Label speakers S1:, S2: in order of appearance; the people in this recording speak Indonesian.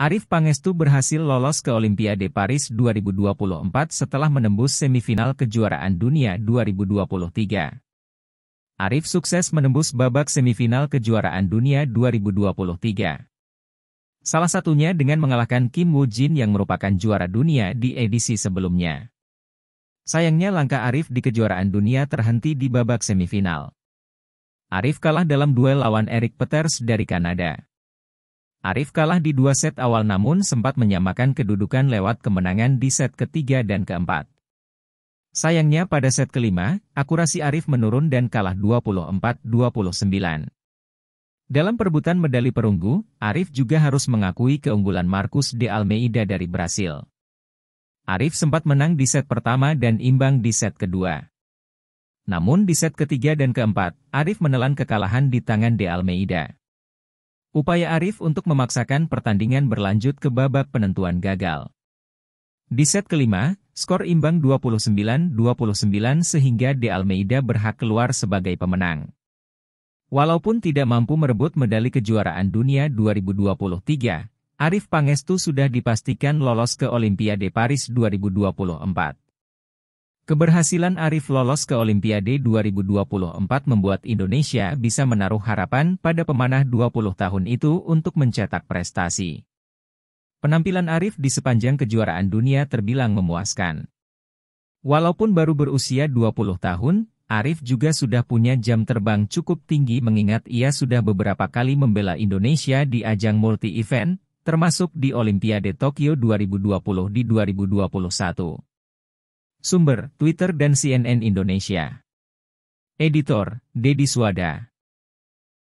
S1: Arif Pangestu berhasil lolos ke Olimpiade Paris 2024 setelah menembus semifinal kejuaraan dunia 2023. Arif sukses menembus babak semifinal kejuaraan dunia 2023. Salah satunya dengan mengalahkan Kim Woo Jin yang merupakan juara dunia di edisi sebelumnya. Sayangnya langkah Arif di kejuaraan dunia terhenti di babak semifinal. Arif kalah dalam duel lawan Eric Peters dari Kanada. Arif kalah di dua set awal namun sempat menyamakan kedudukan lewat kemenangan di set ketiga dan keempat. Sayangnya pada set kelima, akurasi Arif menurun dan kalah 24-29. Dalam perebutan medali perunggu, Arif juga harus mengakui keunggulan Marcus de Almeida dari Brasil. Arif sempat menang di set pertama dan imbang di set kedua. Namun di set ketiga dan keempat, Arif menelan kekalahan di tangan de Almeida. Upaya Arif untuk memaksakan pertandingan berlanjut ke babak penentuan gagal. Di set kelima, skor imbang 29-29 sehingga De Almeida berhak keluar sebagai pemenang. Walaupun tidak mampu merebut medali kejuaraan dunia 2023, Arif Pangestu sudah dipastikan lolos ke Olimpiade Paris 2024. Keberhasilan Arif lolos ke Olimpiade 2024 membuat Indonesia bisa menaruh harapan pada pemanah 20 tahun itu untuk mencetak prestasi. Penampilan Arif di sepanjang kejuaraan dunia terbilang memuaskan. Walaupun baru berusia 20 tahun, Arif juga sudah punya jam terbang cukup tinggi mengingat ia sudah beberapa kali membela Indonesia di ajang multi-event, termasuk di Olimpiade Tokyo 2020 di 2021. Sumber, Twitter dan CNN Indonesia. Editor, Dedi Swada.